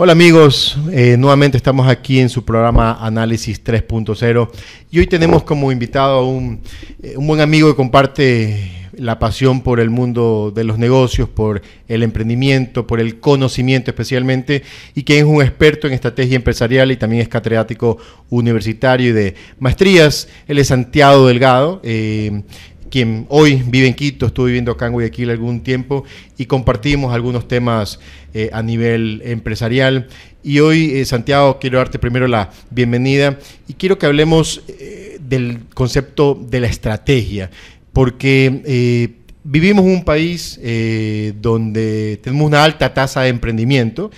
Hola amigos, eh, nuevamente estamos aquí en su programa Análisis 3.0 y hoy tenemos como invitado a eh, un, buen amigo que comparte la pasión por el mundo de los negocios, por el emprendimiento, por el conocimiento especialmente y que es un experto en estrategia empresarial y también es catedrático universitario y de maestrías. Él es Santiago Delgado. Eh, quien hoy vive en Quito, estuve viviendo acá en Guayaquil algún tiempo y compartimos algunos temas eh, a nivel empresarial. Y hoy, eh, Santiago, quiero darte primero la bienvenida y quiero que hablemos eh, del concepto de la estrategia, porque vivimos en un país donde tenemos una alta tasa de emprendimiento,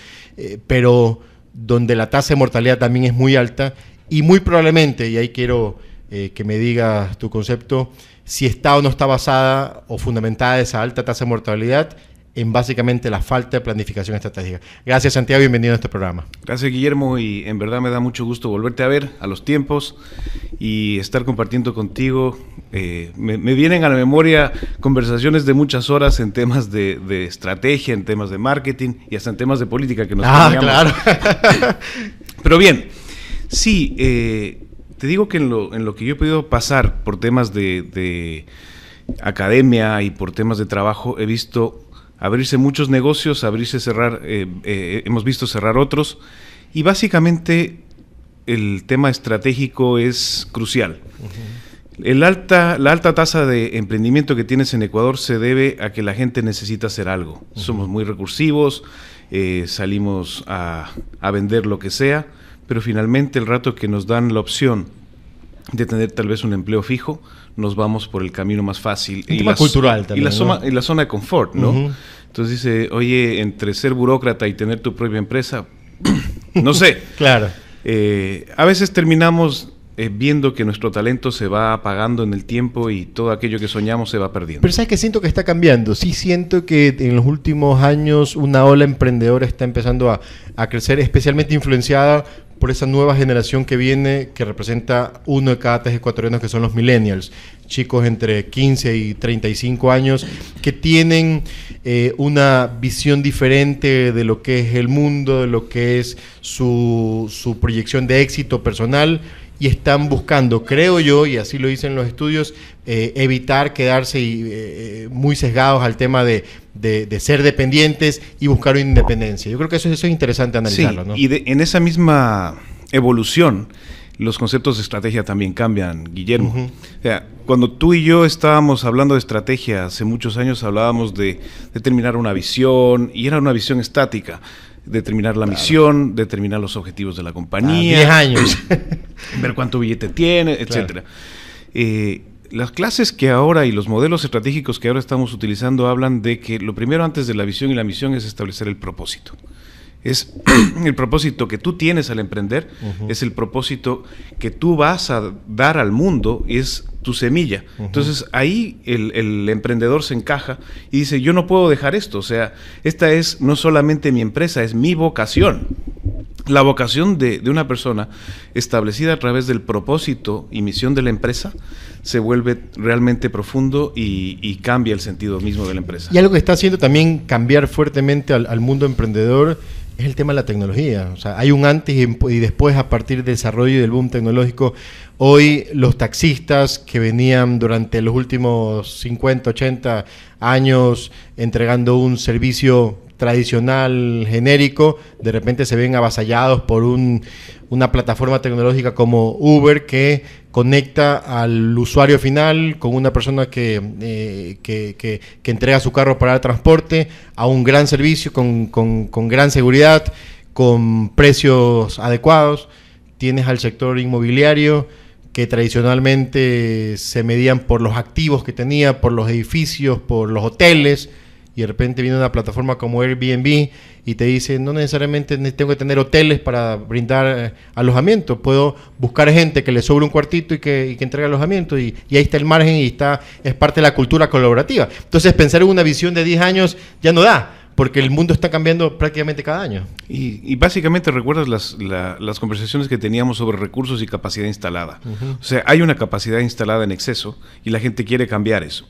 pero donde la tasa de mortalidad también es muy alta y muy probablemente, y ahí quiero que me digas tu concepto, si está o no está basada o fundamentada esa alta tasa de mortalidad en básicamente la falta de planificación estratégica. Gracias Santiago, bienvenido a este programa. Gracias Guillermo y en verdad me da mucho gusto volverte a ver a los tiempos y estar compartiendo contigo. Eh, me, vienen a la memoria conversaciones de muchas horas en temas de, estrategia, en temas de marketing y hasta en temas de política que nos... Ah, claro. Pero bien, sí, eh, te digo que en lo, que yo he podido pasar por temas de, academia y por temas de trabajo, he visto abrirse muchos negocios, abrirse, cerrar, eh, eh, hemos visto cerrar otros. Y básicamente el tema estratégico es crucial. alta, la alta tasa de emprendimiento que tienes en Ecuador se debe a que la gente necesita hacer algo. Somos muy recursivos, eh, salimos a, vender lo que sea pero finalmente el rato que nos dan la opción de tener tal vez un empleo fijo, nos vamos por el camino más fácil. y cultural también. Y la, la, zona de confort, ¿no? Entonces dice, oye, entre ser burócrata y tener tu propia empresa, no sé. claro. Eh, a veces terminamos eh, viendo que nuestro talento se va apagando en el tiempo y todo aquello que soñamos se va perdiendo. Pero sabes que siento que está cambiando. Sí siento que en los últimos años una ola emprendedora está empezando a, a crecer, especialmente influenciada por esa nueva generación que viene, que representa uno de cada tres ecuatorianos que son los millennials, chicos entre 15 y 35 años, que tienen eh, una visión diferente de lo que es el mundo, de lo que es su, proyección de éxito personal y están buscando, creo yo, y así lo dicen los estudios, eh, evitar quedarse eh, muy sesgados al tema de de, ser dependientes y buscar una independencia. Yo creo que eso, es interesante analizarlo. Y en esa misma evolución, los conceptos de estrategia también cambian, Guillermo. cuando tú y yo estábamos hablando de estrategia hace muchos años, hablábamos de determinar una visión y era una visión estática. Determinar la misión, determinar los objetivos de la ah, compañía. 10 años. ver cuánto billete tiene, etcétera. Eh, las clases que ahora y los modelos estratégicos que ahora estamos utilizando hablan de que lo primero antes de la visión y la misión es establecer el propósito. Es el propósito que tú tienes al emprender, es el propósito que tú vas a dar al mundo, es tu semilla. Entonces ahí el, el, emprendedor se encaja y dice, yo no puedo dejar esto, o sea, esta es no solamente mi empresa, es mi vocación la vocación de, una persona establecida a través del propósito y misión de la empresa se vuelve realmente profundo y, cambia el sentido mismo de la empresa. Y algo que está haciendo también cambiar fuertemente al, mundo emprendedor es el tema de la tecnología. O sea, hay un antes y después a partir del desarrollo y del boom tecnológico. Hoy los taxistas que venían durante los últimos 50, 80 años entregando un servicio tradicional, genérico, de repente se ven avasallados por una plataforma tecnológica como Uber que conecta al usuario final con una persona eh, que, que, que, entrega su carro para el transporte a un gran servicio con, con, con gran seguridad, con precios adecuados. Tienes al sector inmobiliario que tradicionalmente se medían por los activos que tenía, por los edificios, por los hoteles y de repente viene una plataforma como Airbnb y te dice, no necesariamente tengo que tener hoteles para brindar eh, alojamiento, puedo buscar gente que le sobre un cuartito y que, entregue alojamiento y, ahí está el margen y está, es parte de la cultura colaborativa. Entonces pensar en una visión de 10 años ya no da. Porque el mundo está cambiando prácticamente cada año. Y, básicamente recuerdas las, conversaciones que teníamos sobre recursos y capacidad instalada. O sea, hay una capacidad instalada en exceso y la gente quiere cambiar eso.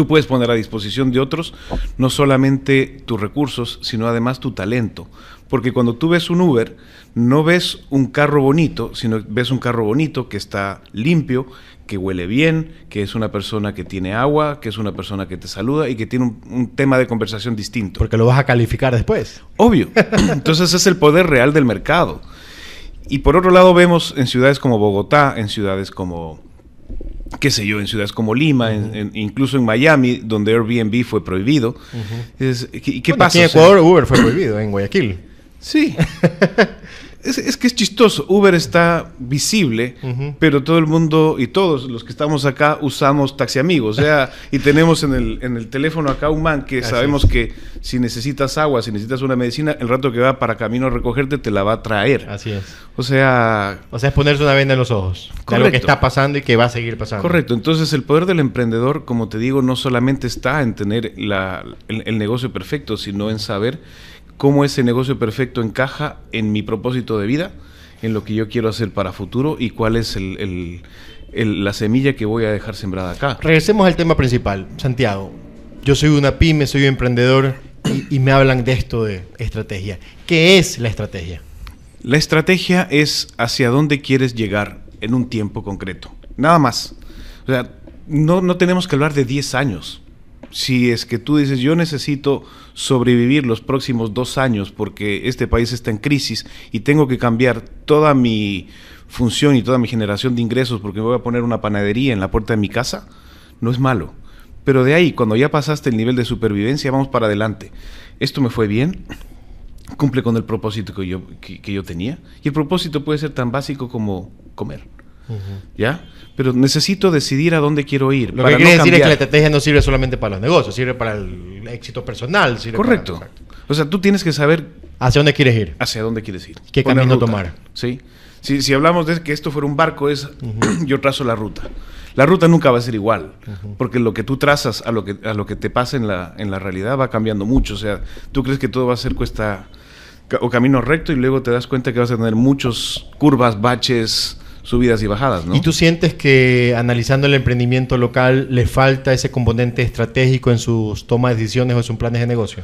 Tú puedes poner a disposición de otros no solamente tus recursos, sino además tu talento. Porque cuando tú ves un Uber, no ves un carro bonito, sino ves un carro bonito que está limpio, que huele bien, que es una persona que tiene agua, que es una persona que te saluda y que tiene un, un tema de conversación distinto. Porque lo vas a calificar después. Obvio. Entonces es el poder real del mercado. Y por otro lado vemos en ciudades como Bogotá, en ciudades como qué sé yo, en ciudades como Lima, incluso en Miami, donde Airbnb fue prohibido. ¿Qué, pasa? en Ecuador Uber fue prohibido, en Guayaquil. Sí. Es, que es chistoso. Uber está visible, pero todo el mundo y todos los que estamos acá usamos taxi amigos. O sea, y tenemos en el, en el teléfono acá un man que sabemos que si necesitas agua, si necesitas una medicina, el rato que va para camino a recogerte te la va a traer. Así es. O sea. O sea, es ponerse una venda en los ojos. con lo que está pasando y que va a seguir pasando. Correcto. Entonces, el poder del emprendedor, como te digo, no solamente está en tener la, el negocio perfecto, sino en saber cómo ese negocio perfecto encaja en mi propósito de vida, en lo que yo quiero hacer para futuro y cuál es la semilla que voy a dejar sembrada acá. Regresemos al tema principal, Santiago. Yo soy una pyme, soy un emprendedor y, me hablan de esto de estrategia. ¿Qué es la estrategia? La estrategia es hacia dónde quieres llegar en un tiempo concreto. Nada más. O sea, no, no tenemos que hablar de 10 años. Si es que tú dices, yo necesito sobrevivir los próximos dos años porque este país está en crisis y tengo que cambiar toda mi función y toda mi generación de ingresos porque me voy a poner una panadería en la puerta de mi casa, no es malo. Pero de ahí, cuando ya pasaste el nivel de supervivencia, vamos para adelante. Esto me fue bien, cumple con el propósito que yo, que yo tenía. Y el propósito puede ser tan básico como comer. ¿Ya? Pero necesito decidir a dónde quiero ir. Lo que quiere decir es que la estrategia no sirve solamente para los negocios, sirve para el éxito personal. Correcto. o sea, tú tienes que saber. ¿Hacia dónde quieres ir? ¿Hacia dónde quieres ir? ¿Qué camino tomar? Sí. Si, si, hablamos de que esto fuera un barco, es yo trazo la ruta. La ruta nunca va a ser igual, porque lo que tú trazas a lo que, a lo que te pasa en la, en la realidad va cambiando mucho. O sea, tú crees que todo va a ser cuesta o camino recto y luego te das cuenta que vas a tener muchos curvas, baches, subidas y bajadas, ¿no? ¿Y tú sientes que analizando el emprendimiento local le falta ese componente estratégico en sus tomas de decisiones o en sus planes de negocio?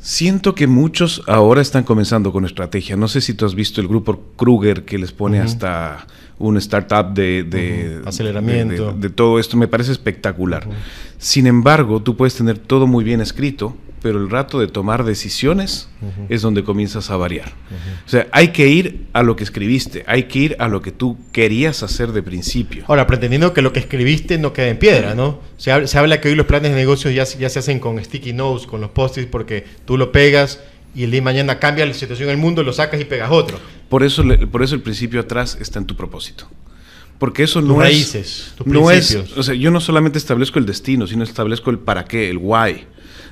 Siento que muchos ahora están comenzando con estrategia. No sé si tú has visto el grupo Kruger que les pone hasta un startup de, aceleramiento. De, todo esto, me parece espectacular. Sin embargo, tú puedes tener todo muy bien escrito, pero el rato de tomar decisiones es donde comienzas a variar. O sea, hay que ir a lo que escribiste, hay que ir a lo que tú querías hacer de principio. Ahora, pretendiendo que lo que escribiste no quede en piedra, ¿no? Se, habla que hoy los planes de negocios ya, se hacen con sticky notes, con los post-its, porque tú lo pegas y el día de mañana cambia la situación del mundo, lo sacas y pegas otro. Por eso, por eso el principio atrás está en tu propósito. Porque eso no raíces, es. no es. O sea, yo no solamente establezco el destino, sino establezco el para qué, el why.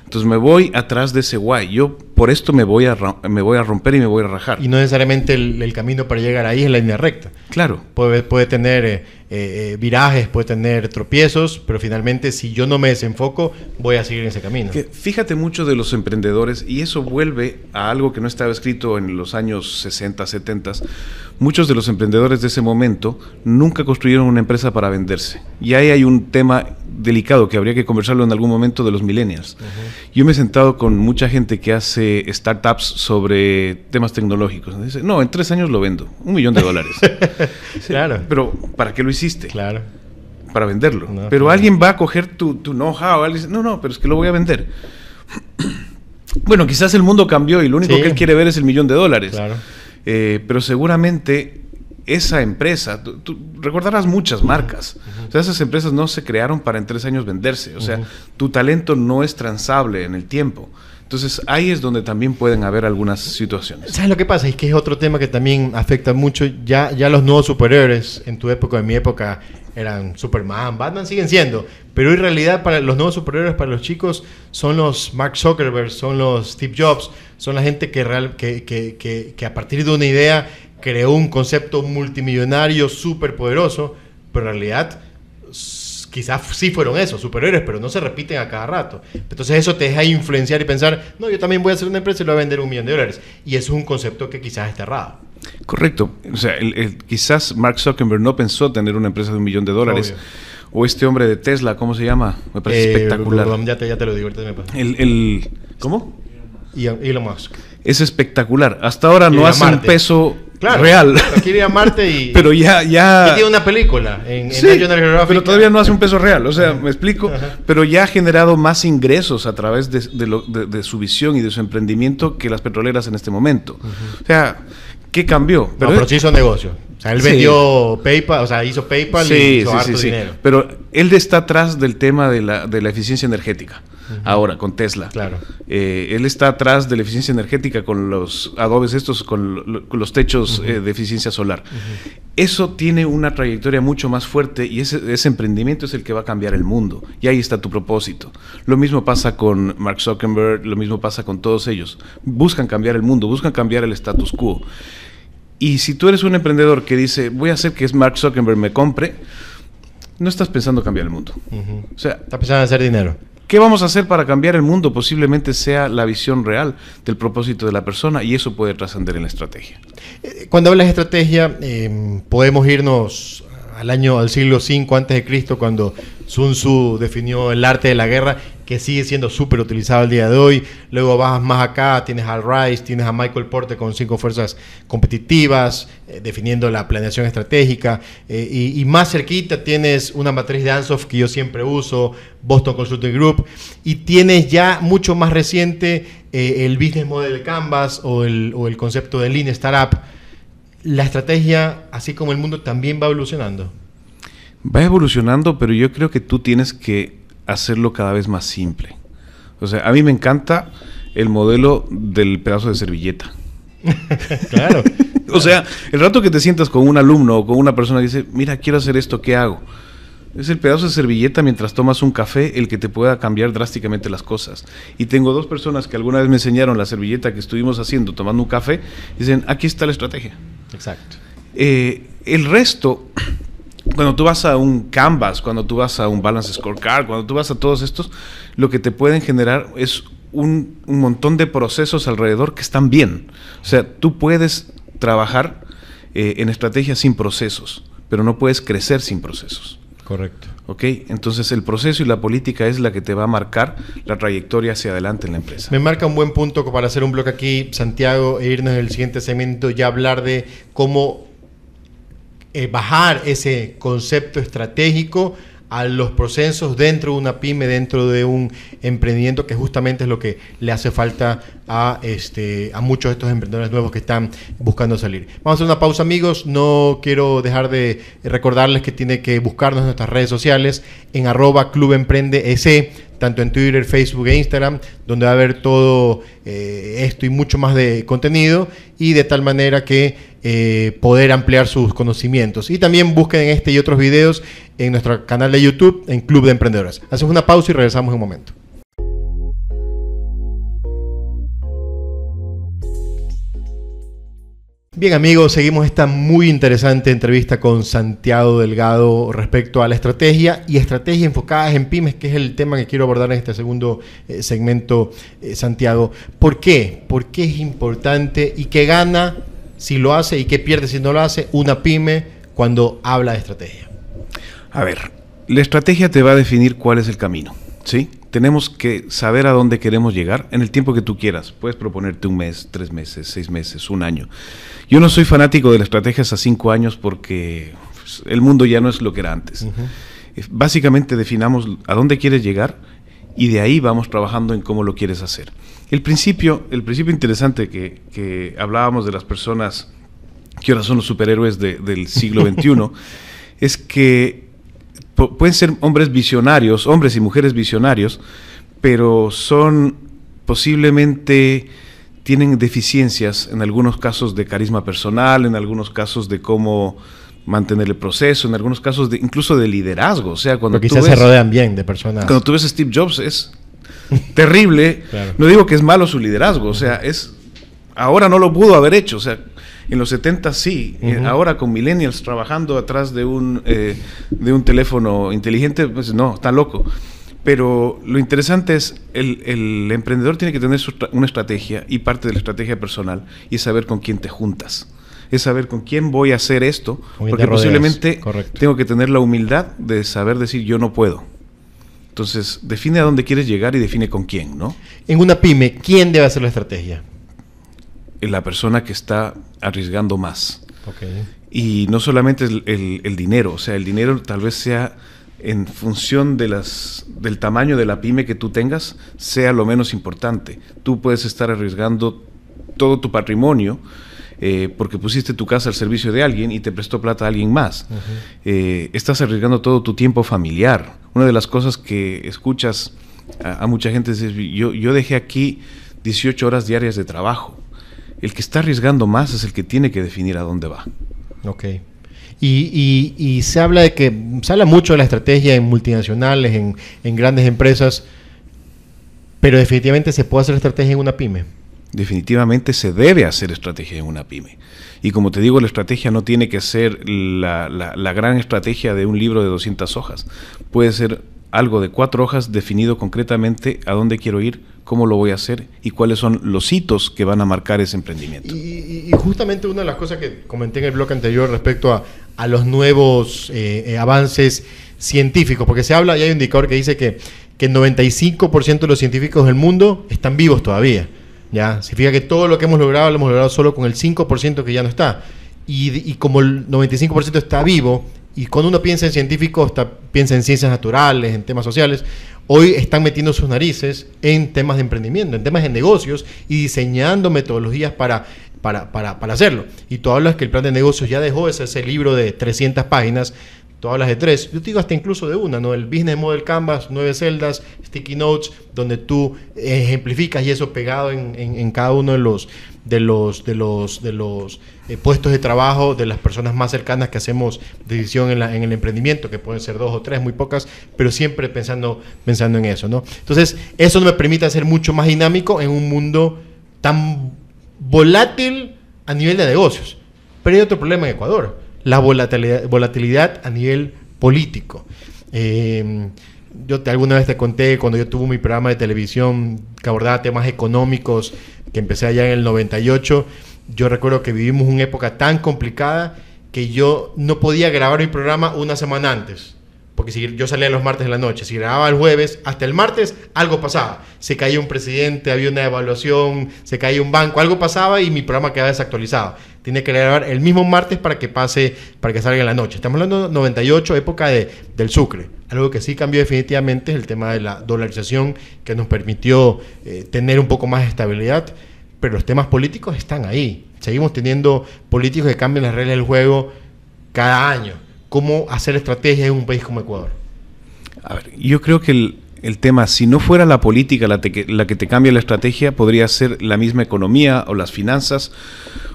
Entonces me voy atrás de ese why. Yo por esto me voy, a, me voy a romper y me voy a rajar. Y no necesariamente el, camino para llegar ahí es la línea recta. Claro. Puede, puede tener eh, eh, virajes, puede tener tropiezos, pero finalmente si yo no me desenfoco, voy a seguir en ese camino. fíjate mucho de los emprendedores, y eso vuelve a algo que no estaba escrito en los años 60, 70. Muchos de los emprendedores de ese momento nunca construyeron una empresa para venderse. Y ahí hay un tema delicado que habría que conversarlo en algún momento de los millennials. Yo me he sentado con mucha gente que hace startups sobre temas tecnológicos. no, en tres años lo vendo, un millón de dólares. claro. Pero, ¿para qué lo hiciste? Claro. Para venderlo. pero alguien va a coger tu, know-how, alguien dice, no, no, pero es que lo voy a vender. bueno, quizás el mundo cambió y lo único que él quiere ver es el millón de dólares. Claro. Eh, pero seguramente esa empresa, recordarás muchas marcas, esas empresas no se crearon para en tres años venderse, o sea, tu talento no es transable en el tiempo, entonces ahí es donde también pueden haber algunas situaciones. ¿Sabes lo que pasa? Es que es otro tema que también afecta mucho. Ya, ya los nuevos superhéroes, en tu época, en mi época, eran Superman, Batman siguen siendo, pero en realidad para los nuevos superhéroes para los chicos son los Mark Zuckerberg, son los Steve Jobs, son la gente que, que, que, que a partir de una idea creó un concepto multimillonario súper poderoso, pero en realidad quizás sí fueron esos superhéroes, pero no se repiten a cada rato. Entonces eso te deja influenciar y pensar, no, yo también voy a hacer una empresa y lo voy a vender un millón de dólares. Y es un concepto que quizás está errado. Correcto. O sea, quizás Mark Zuckerberg no pensó tener una empresa de un millón de dólares. O este hombre de Tesla, ¿cómo se llama? Me parece eh, espectacular. Ya ya te, lo digo, ¿Cómo? Elon Musk. Es espectacular. Hasta ahora no hace un peso Claro, real. Quiere a Marte y. pero ya. ya... tiene una película en, sí, Geographic. Pero todavía no hace un peso real, o sea, me explico. Pero ya ha generado más ingresos a través de, su visión y de su emprendimiento que las petroleras en este momento. O sea, ¿qué cambió? Pero, hizo negocio. O sea, él vendió PayPal, o sea, hizo PayPal y hizo harto dinero. Pero él está atrás del tema de la, de la eficiencia energética ahora con Tesla. Claro. Eh, él está atrás de la eficiencia energética con los adobes estos, con, los techos eh, de eficiencia solar. Eso tiene una trayectoria mucho más fuerte y ese, emprendimiento es el que va a cambiar el mundo. Y ahí está tu propósito. Lo mismo pasa con Mark Zuckerberg, lo mismo pasa con todos ellos. Buscan cambiar el mundo, buscan cambiar el status quo. Y si tú eres un emprendedor que dice, voy a hacer que Mark Zuckerberg me compre, no estás pensando cambiar el mundo. O sea, estás pensando en hacer dinero. ¿Qué vamos a hacer para cambiar el mundo? Posiblemente sea la visión real del propósito de la persona y eso puede trascender en la estrategia. Eh, cuando hablas de estrategia, eh, podemos irnos al año al siglo V antes de Cristo cuando Sun Tzu definió el arte de la guerra que sigue siendo súper utilizado el día de hoy. Luego bajas más acá, tienes al Rice, tienes a Michael Porter con cinco fuerzas competitivas, eh, definiendo la planeación estratégica. Eh, y, más cerquita tienes una matriz de Ansoff que yo siempre uso, Boston Consulting Group. Y tienes ya mucho más reciente eh, el business model Canvas o el concepto de Lean Startup. La estrategia, así como el mundo, también va evolucionando. Va evolucionando, pero yo creo que tú tienes que hacerlo cada vez más simple. O sea, a mí me encanta el modelo del pedazo de servilleta. claro. o sea, el rato que te sientas con un alumno o con una persona que dice, mira, quiero hacer esto, ¿qué hago? Es el pedazo de servilleta mientras tomas un café el que te pueda cambiar drásticamente las cosas. Y tengo dos personas que alguna vez me enseñaron la servilleta que estuvimos haciendo tomando un café, dicen, aquí está la estrategia. Exacto. Eh, el resto cuando tú vas a un Canvas, cuando tú vas a un Balance Scorecard, cuando tú vas a todos estos, lo que te pueden generar es un, montón de procesos alrededor que están bien. O sea, tú puedes trabajar eh, en estrategias sin procesos, pero no puedes crecer sin procesos. Correcto. ¿Ok? Entonces el proceso y la política es la que te va a marcar la trayectoria hacia adelante en la empresa. Me marca un buen punto para hacer un bloque aquí, Santiago, e irnos en el siguiente segmento y hablar de cómo eh, bajar ese concepto estratégico a los procesos dentro de una pyme, dentro de un emprendimiento, que justamente es lo que le hace falta a, este, a muchos de estos emprendedores nuevos que están buscando salir. Vamos a hacer una pausa amigos, no quiero dejar de recordarles que tiene que buscarnos en nuestras redes sociales en arroba Club Emprende tanto en Twitter, Facebook e Instagram, donde va a haber todo eh, esto y mucho más de contenido y de tal manera que eh, poder ampliar sus conocimientos. Y también busquen este y otros videos en nuestro canal de YouTube, en Club de Emprendedoras. Hacemos una pausa y regresamos en un momento. Bien amigos, seguimos esta muy interesante entrevista con Santiago Delgado respecto a la estrategia y estrategias enfocadas en pymes, que es el tema que quiero abordar en este segundo eh, segmento, eh, Santiago. ¿Por qué? ¿Por qué es importante y qué gana si lo hace y qué pierde si no lo hace una pyme cuando habla de estrategia? A ver, la estrategia te va a definir cuál es el camino, ¿sí? Tenemos que saber a dónde queremos llegar en el tiempo que tú quieras. Puedes proponerte un mes, tres meses, seis meses, un año. Yo no soy fanático de las estrategias a cinco años porque pues, el mundo ya no es lo que era antes. Eh, básicamente definamos a dónde quieres llegar y de ahí vamos trabajando en cómo lo quieres hacer. El principio, el principio interesante que, hablábamos de las personas que ahora son los superhéroes del siglo XXI, es que pueden ser hombres visionarios, hombres y mujeres visionarios, pero son posiblemente tienen deficiencias en algunos casos de carisma personal, en algunos casos de cómo mantener el proceso, en algunos casos de, incluso de liderazgo. O sea, cuando ves, rodean bien de personas. Cuando tú ves a Steve Jobs es terrible. No digo que es malo su liderazgo, o sea, es ahora no lo pudo haber hecho, o sea, en los 70 sí, eh, ahora con millennials trabajando atrás de un, eh, de un teléfono inteligente, pues no, está loco. Pero lo interesante es, el, el emprendedor tiene que tener una estrategia y parte de la estrategia personal y saber con quién te juntas es saber con quién voy a hacer esto, porque posiblemente tengo que tener la humildad de saber decir yo no puedo. Entonces, define a dónde quieres llegar y define con quién, ¿no? En una pyme, ¿quién debe hacer la estrategia? La persona que está arriesgando más. Y no solamente el, dinero, o sea, el dinero tal vez sea en función del tamaño de la pyme que tú tengas, sea lo menos importante. Tú puedes estar arriesgando todo tu patrimonio eh, porque pusiste tu casa al servicio de alguien y te prestó plata a alguien más. Eh, estás arriesgando todo tu tiempo familiar. Una de las cosas que escuchas a, mucha gente es, yo, dejé aquí 18 horas diarias de trabajo. El que está arriesgando más es el que tiene que definir a dónde va. Ok. Y, se habla de que sale mucho de la estrategia en multinacionales, en grandes empresas, pero definitivamente se puede hacer estrategia en una pyme definitivamente se debe hacer estrategia en una pyme. Y como te digo, la estrategia no tiene que ser la, gran estrategia de un libro de 200 hojas. Puede ser algo de cuatro hojas definido concretamente a dónde quiero ir, cómo lo voy a hacer y cuáles son los hitos que van a marcar ese emprendimiento. Y, justamente una de las cosas que comenté en el blog anterior respecto a, los nuevos eh, eh, avances científicos, porque se habla y hay un indicador que dice que, que el 95% de los científicos del mundo están vivos todavía. ¿ya? Significa que todo lo que hemos logrado lo hemos logrado solo con el 5% que ya no está. Y, y como el 95% está vivo, y cuando uno piensa en científicos, piensa en ciencias naturales, en temas sociales, hoy están metiendo sus narices en temas de emprendimiento, en temas de negocios y diseñando metodologías para, para, para, para hacerlo. Y tú hablas que el plan de negocios ya dejó ese libro de 300 páginas Tú hablas de tres, yo te digo hasta incluso de una, ¿no? El Business Model Canvas, nueve celdas, Sticky Notes, donde tú ejemplificas y eso pegado en, cada uno de los, de los, de los, de los eh, puestos de trabajo de las personas más cercanas que hacemos decisión en, en, el emprendimiento, que pueden ser dos o tres, muy pocas, pero siempre pensando, pensando en eso, ¿no? Entonces, eso me permite ser mucho más dinámico en un mundo tan volátil a nivel de negocios. Pero hay otro problema en Ecuador la volatilidad, a nivel político. Em, yo te, alguna vez te conté cuando yo tuve mi programa de televisión que abordaba temas económicos, que empecé allá en el 98, yo recuerdo que vivimos una época tan complicada que yo no podía grabar mi programa una semana antes. Porque si yo salía los martes de la noche, si grababa el jueves, hasta el martes algo pasaba. Se caía un presidente, había una evaluación, se caía un banco, algo pasaba y mi programa quedaba desactualizado tiene que grabar el mismo martes para que pase, para que salga en la noche. Estamos hablando de 98, época del Sucre. Algo que sí cambió definitivamente es el tema de la dolarización que nos permitió eh, tener un poco más de estabilidad, pero los temas políticos están ahí. Seguimos teniendo políticos que cambian las reglas del juego cada año. ¿Cómo hacer estrategia en un país como Ecuador? A ver, yo creo que el, tema, si no fuera la política la, que te cambia la estrategia, podría ser la misma economía o las finanzas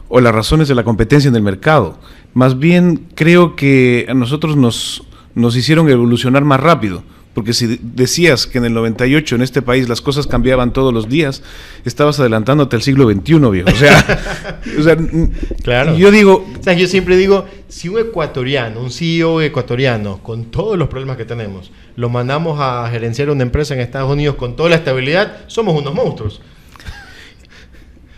o las razones de la competencia en el mercado. Más bien creo que a nosotros nos, nos hicieron evolucionar más rápido. Porque si decías que en el 98 en este país las cosas cambiaban todos los días, estabas adelantándote al siglo XXI, viejo. O sea, claro. yo digo... yo siempre digo, si un ecuatoriano, un CEO ecuatoriano, con todos los problemas que tenemos, lo mandamos a gerenciar una empresa en Estados Unidos con toda la estabilidad, somos unos monstruos.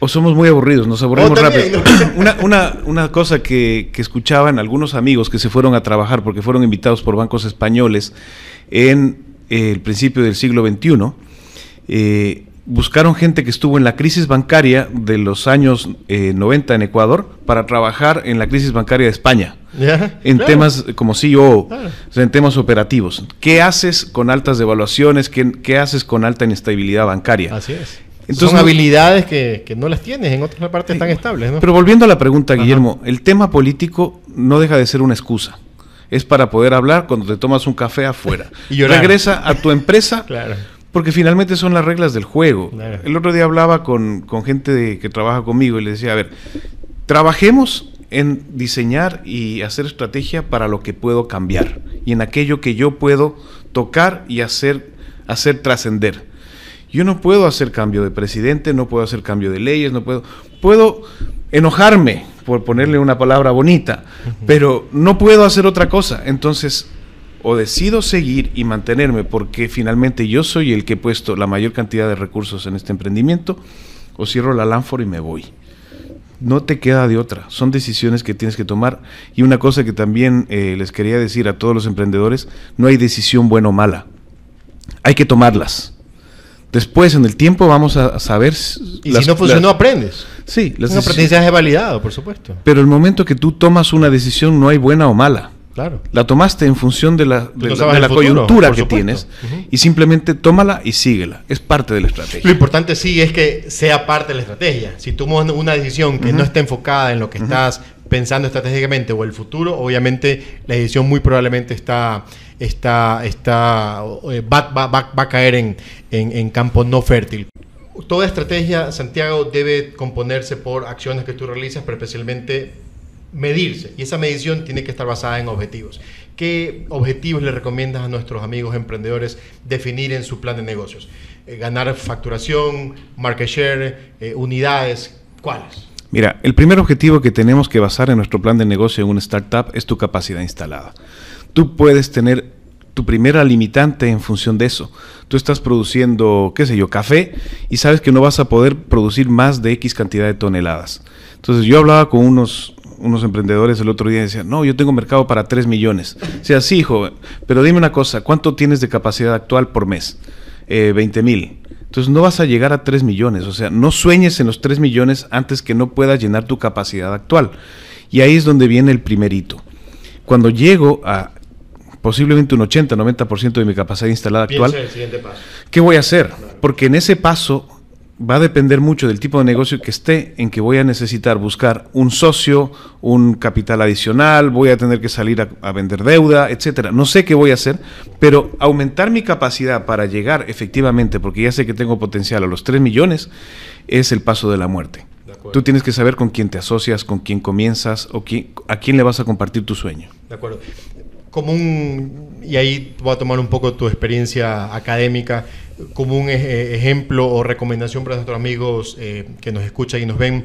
O somos muy aburridos, nos aburrimos rápido. una, cosa que, escuchaban algunos amigos que se fueron a trabajar porque fueron invitados por bancos españoles en eh, el principio del siglo XXI, eh, buscaron gente que estuvo en la crisis bancaria de los años 90 eh, en Ecuador para trabajar en la crisis bancaria de España. en temas como CEO, en temas operativos. ¿Qué haces con altas devaluaciones? ¿Qué, haces con alta inestabilidad bancaria? Así es. Son habilidades que, no las tienes, en otras partes tan estables. ¿no? Pero volviendo a la pregunta, Guillermo, el tema político no deja de ser una excusa. Es para poder hablar cuando te tomas un café afuera. y Regresa a tu empresa. Porque finalmente son las reglas del juego. El otro día hablaba con, gente que trabaja conmigo y le decía, a ver, trabajemos en diseñar y hacer estrategia para lo que puedo cambiar y en aquello que yo puedo tocar y hacer, hacer trascender. Yo no puedo hacer cambio de presidente, no puedo hacer cambio de leyes, no puedo... Puedo enojarme, por ponerle una palabra bonita, pero no puedo hacer otra cosa. Entonces, o decido seguir y mantenerme porque finalmente yo soy el que he puesto la mayor cantidad de recursos en este emprendimiento, o cierro la lámpara y me voy. No te queda de otra. Son decisiones que tienes que tomar. Y una cosa que también eh, les quería decir a todos los emprendedores, no hay decisión buena o mala. Hay que tomarlas Después, en el tiempo, vamos a saber. Y si no funcionó, aprendes. Sí, las un aprendizaje validado, por supuesto. Pero el momento que tú tomas una decisión, no hay buena o mala. Claro. La tomaste en función de la, coyuntura que tienes y simplemente tómala y síguela. Es parte de la estrategia. Lo importante sí es que sea parte de la estrategia. Si tomas una decisión que no está enfocada en lo que estás pensando estratégicamente o el futuro, obviamente la edición muy probablemente está, está, está, eh, va, va, a caer en, en, en campo no fértil. Toda estrategia, Santiago, debe componerse por acciones que tú realizas, pero especialmente medirse. Y esa medición tiene que estar basada en objetivos. ¿Qué objetivos le recomiendas a nuestros amigos emprendedores definir en su plan de negocios? Eh, ¿Ganar facturación, market share, eh, unidades? ¿Cuáles? Mira, el primer objetivo que tenemos que basar en nuestro plan de negocio en una startup es tu capacidad instalada. Tú puedes tener tu primera limitante en función de eso. Tú estás produciendo, qué sé yo, café y sabes que no vas a poder producir más de X cantidad de toneladas. Entonces yo hablaba con unos, unos emprendedores el otro día y decían, no, yo tengo mercado para 3 millones. O sea, sí, hijo, pero dime una cosa, ¿cuánto tienes de capacidad actual por mes? Eh, 20 mil. Entonces no vas a llegar a 3 millones, o sea, no sueñes en los 3 millones antes que no puedas llenar tu capacidad actual. Y ahí es donde viene el primerito. Cuando llego a posiblemente un 80, 90% de mi capacidad instalada actual, el siguiente paso. ¿qué voy a hacer? Porque en ese paso va a depender mucho del tipo de negocio que esté, en que voy a necesitar buscar un socio, un capital adicional, voy a tener que salir a, vender deuda, etcétera. No sé qué voy a hacer, pero aumentar mi capacidad para llegar efectivamente, porque ya sé que tengo potencial a los 3 millones, es el paso de la muerte. Tú tienes que saber con quién te asocias, con quién comienzas o a quién le vas a compartir tu sueño. De acuerdo. Como un, y ahí voy a tomar un poco tu experiencia académica como un eh, ejemplo o recomendación para nuestros amigos eh, que nos escuchan y nos ven,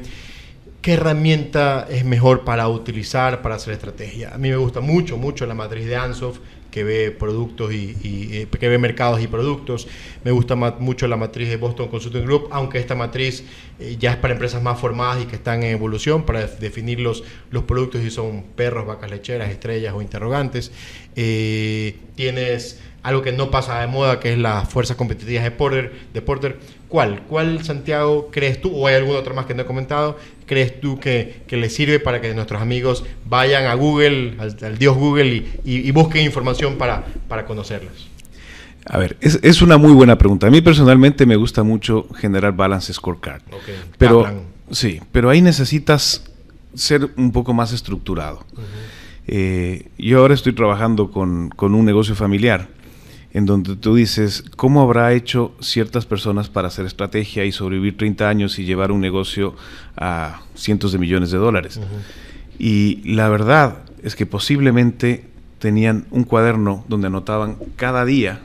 ¿qué herramienta es mejor para utilizar para hacer estrategia? A mí me gusta mucho, mucho la matriz de Ansoff que ve productos y, y eh, que ve mercados y productos. Me gusta mucho la matriz de Boston Consulting Group, aunque esta matriz eh, ya es para empresas más formadas y que están en evolución para definir los, los productos, si son perros, vacas lecheras, estrellas o interrogantes. Eh, tienes algo que no pasa de moda, que es las fuerzas competitivas de Porter. De ¿Cuál? ¿Cuál, Santiago, crees tú, o hay alguna otra más que no he comentado, crees tú que, que le sirve para que nuestros amigos vayan a Google, al, dios Google, y, busquen información para conocerlas? A ver, es, una muy buena pregunta. A mí personalmente me gusta mucho generar balance scorecard. Pero sí, pero ahí necesitas ser un poco más estructurado. Eh, yo ahora estoy trabajando con, un negocio familiar en donde tú dices, ¿cómo habrá hecho ciertas personas para hacer estrategia y sobrevivir 30 años y llevar un negocio a cientos de millones de dólares? Y la verdad es que posiblemente tenían un cuaderno donde anotaban cada día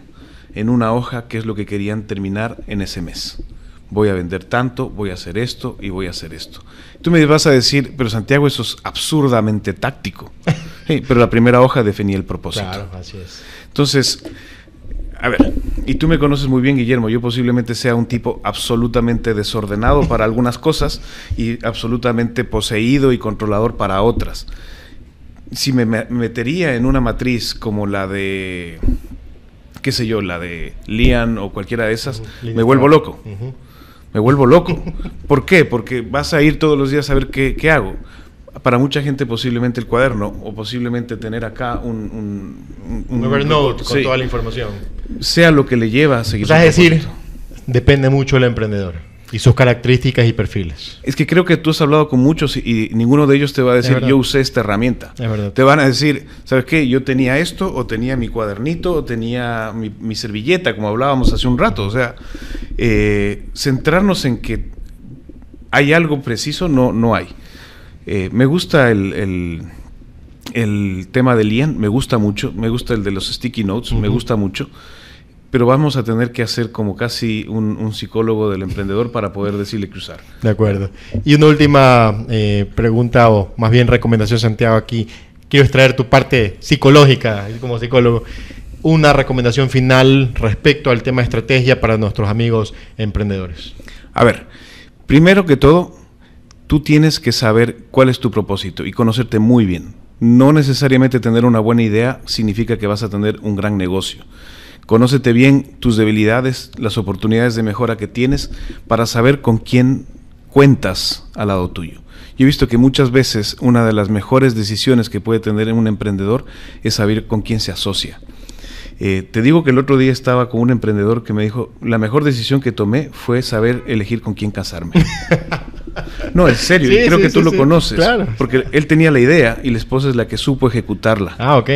en una hoja qué es lo que querían terminar en ese mes. Voy a vender tanto, voy a hacer esto y voy a hacer esto. Tú me vas a decir, pero Santiago, eso es absurdamente táctico. pero la primera hoja definía el propósito. Claro, así es. Entonces, a ver, y tú me conoces muy bien, Guillermo. Yo posiblemente sea un tipo absolutamente desordenado para algunas cosas y absolutamente poseído y controlador para otras. Si me metería en una matriz como la de qué sé yo, la de Lian o cualquiera de esas, me vuelvo loco. Me vuelvo loco. ¿Por qué? Porque vas a ir todos los días a ver qué, hago. Para mucha gente posiblemente el cuaderno o posiblemente tener acá un... Un, con toda la información. Sea lo que le lleva a seguir. O decir, depende mucho el emprendedor. Y sus características y perfiles. Es que creo que tú has hablado con muchos y, ninguno de ellos te va a decir, yo usé esta herramienta. Te van a decir, ¿sabes qué? Yo tenía esto, o tenía mi cuadernito, o tenía mi, servilleta, como hablábamos hace un rato. O sea, eh, centrarnos en que hay algo preciso, no, no hay. Eh, me gusta el, tema de Ian, me gusta mucho. Me gusta el de los sticky notes, me gusta mucho pero vamos a tener que hacer como casi un, psicólogo del emprendedor para poder decirle cruzar. De acuerdo. Y una última eh, pregunta o más bien recomendación, Santiago, aquí. Quiero extraer tu parte psicológica como psicólogo. Una recomendación final respecto al tema estrategia para nuestros amigos emprendedores. A ver, primero que todo, tú tienes que saber cuál es tu propósito y conocerte muy bien. No necesariamente tener una buena idea significa que vas a tener un gran negocio. Conócete bien tus debilidades, las oportunidades de mejora que tienes para saber con quién cuentas al lado tuyo. Yo he visto que muchas veces una de las mejores decisiones que puede tener un emprendedor es saber con quién se asocia. Eh, te digo que el otro día estaba con un emprendedor que me dijo, la mejor decisión que tomé fue saber elegir con quién casarme. no, en serio, creo que tú lo conoces. Claro. Porque él tenía la idea y la esposa es la que supo ejecutarla. Ah, ok.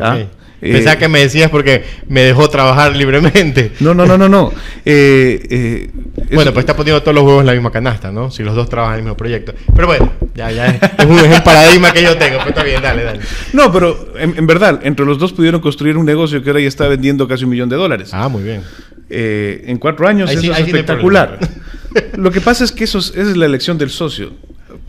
Ah, okay. Eh, Pensaba que me decías porque me dejó trabajar libremente. No, no, no, no, no. Eh, eh, bueno, pues está poniendo todos los huevos en la misma canasta, ¿no? Si los dos trabajan en el mismo proyecto. Pero bueno, ya, ya es, un, paradigma que yo tengo. Pues está bien, dale, dale. No, pero en, verdad, entre los dos pudieron construir un negocio que ahora ya está vendiendo casi un millón de dólares. Ah, muy bien. en cuatro años, es espectacular. Lo que pasa es que eso esa es la elección del socio.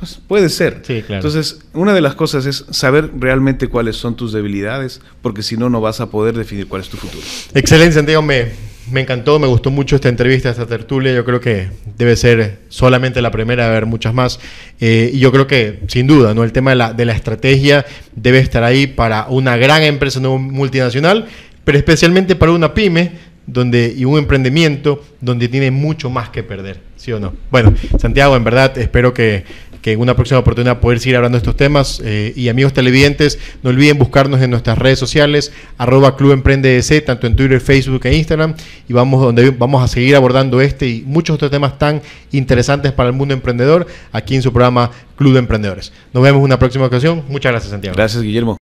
Pues, puede ser. Entonces, una de las cosas es saber realmente cuáles son tus debilidades, porque si no, no vas a poder definir cuál es tu futuro. Excelente, Santiago. Me, me encantó, me gustó mucho esta entrevista, esta tertulia. Yo creo que debe ser solamente la primera, haber muchas más. Eh, y yo creo que, sin duda, ¿no? el tema de la, estrategia debe estar ahí para una gran empresa no multinacional, pero especialmente para una pyme donde, y un emprendimiento donde tiene mucho más que perder, ¿sí o no? Bueno, Santiago, en verdad espero que que en una próxima oportunidad poder seguir hablando de estos temas. Eh, y amigos televidentes, no olviden buscarnos en nuestras redes sociales, arroba Club Emprende tanto en Twitter, Facebook e Instagram. Y vamos, donde, vamos a seguir abordando este y muchos otros temas tan interesantes para el mundo emprendedor aquí en su programa Club de Emprendedores. Nos vemos en una próxima ocasión. Muchas gracias, Santiago. Gracias, Guillermo.